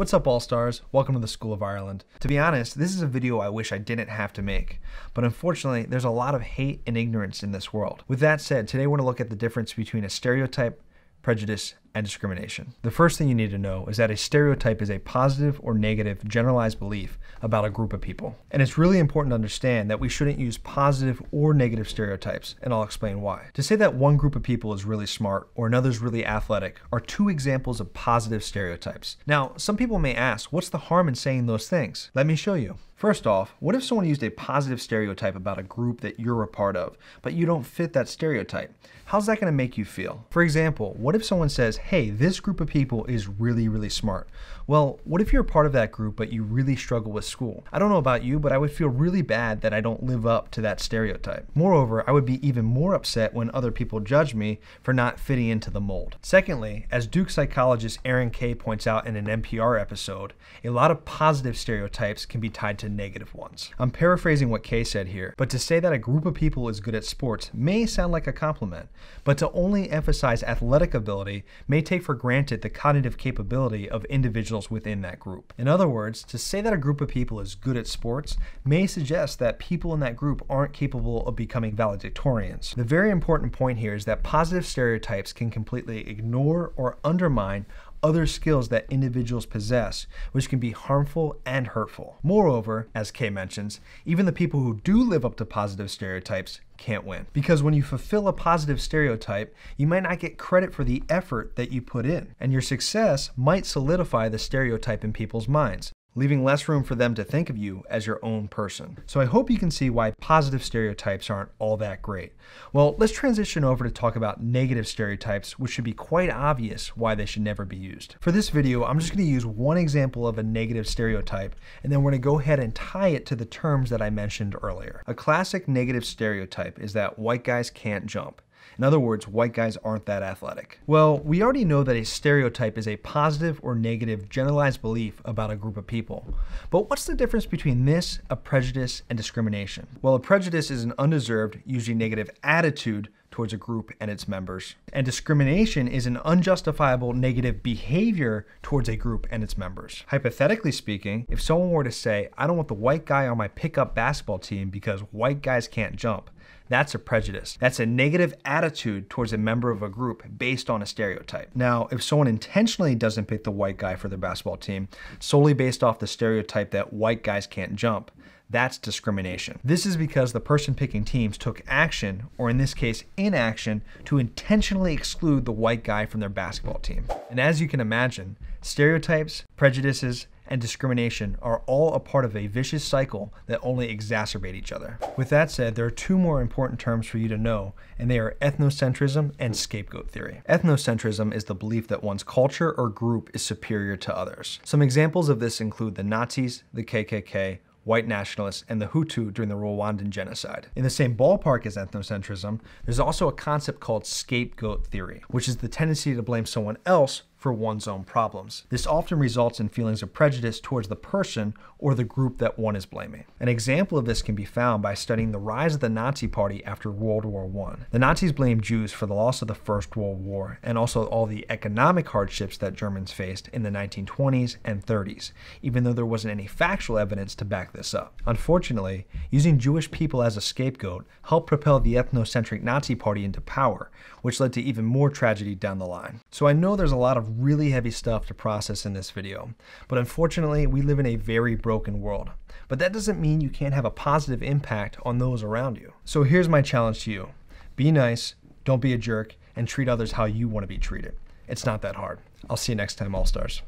What's up All Stars? Welcome to the School of Ireland. To be honest, this is a video I wish I didn't have to make, but unfortunately there's a lot of hate and ignorance in this world. With that said, today we're going to look at the difference between a stereotype, prejudice, and discrimination. The first thing you need to know is that a stereotype is a positive or negative generalized belief about a group of people. And it's really important to understand that we shouldn't use positive or negative stereotypes, and I'll explain why. To say that one group of people is really smart or another's really athletic are two examples of positive stereotypes. Now, some people may ask, what's the harm in saying those things? Let me show you. First off, what if someone used a positive stereotype about a group that you're a part of, but you don't fit that stereotype? How's that gonna make you feel? For example, what if someone says, hey, this group of people is really, really smart. Well, what if you're a part of that group, but you really struggle with school? I don't know about you, but I would feel really bad that I don't live up to that stereotype. Moreover, I would be even more upset when other people judge me for not fitting into the mold. Secondly, as Duke psychologist Aaron Kay points out in an NPR episode, a lot of positive stereotypes can be tied to negative ones. I'm paraphrasing what Kay said here, but to say that a group of people is good at sports may sound like a compliment, but to only emphasize athletic ability may take for granted the cognitive capability of individuals within that group. In other words, to say that a group of people is good at sports may suggest that people in that group aren't capable of becoming valedictorians. The very important point here is that positive stereotypes can completely ignore or undermine other skills that individuals possess, which can be harmful and hurtful. Moreover, as Kay mentions, even the people who do live up to positive stereotypes can't win. Because when you fulfill a positive stereotype, you might not get credit for the effort that you put in, and your success might solidify the stereotype in people's minds, leaving less room for them to think of you as your own person. So I hope you can see why positive stereotypes aren't all that great. Well, let's transition over to talk about negative stereotypes, which should be quite obvious why they should never be used. For this video, I'm just gonna use one example of a negative stereotype, and then we're gonna go ahead and tie it to the terms that I mentioned earlier. A classic negative stereotype is that white guys can't jump. In other words, white guys aren't that athletic. Well, we already know that a stereotype is a positive or negative generalized belief about a group of people. But what's the difference between this, a prejudice, and discrimination? Well, a prejudice is an undeserved, usually negative attitude towards a group and its members. And discrimination is an unjustifiable negative behavior towards a group and its members. Hypothetically speaking, if someone were to say, I don't want the white guy on my pickup basketball team because white guys can't jump, that's a prejudice. That's a negative attitude towards a member of a group based on a stereotype. Now, if someone intentionally doesn't pick the white guy for their basketball team solely based off the stereotype that white guys can't jump, that's discrimination. This is because the person picking teams took action, or in this case, inaction, to intentionally exclude the white guy from their basketball team. And as you can imagine, stereotypes, prejudices, and discrimination are all a part of a vicious cycle that only exacerbate each other. With that said, there are two more important terms for you to know, and they are ethnocentrism and scapegoat theory. Ethnocentrism is the belief that one's culture or group is superior to others. Some examples of this include the Nazis, the KKK, white nationalists, and the Hutu during the Rwandan genocide. In the same ballpark as ethnocentrism, there's also a concept called scapegoat theory, which is the tendency to blame someone else for one's own problems. This often results in feelings of prejudice towards the person or the group that one is blaming. An example of this can be found by studying the rise of the Nazi Party after World War I. The Nazis blamed Jews for the loss of the First World War and also all the economic hardships that Germans faced in the 1920s and 30s, even though there wasn't any factual evidence to back this up. Unfortunately, using Jewish people as a scapegoat helped propel the ethnocentric Nazi Party into power, which led to even more tragedy down the line. So I know there's a lot of really heavy stuff to process in this video. But unfortunately, we live in a very broken world. But that doesn't mean you can't have a positive impact on those around you. So here's my challenge to you. Be nice, don't be a jerk, and treat others how you want to be treated. It's not that hard. I'll see you next time, All Stars.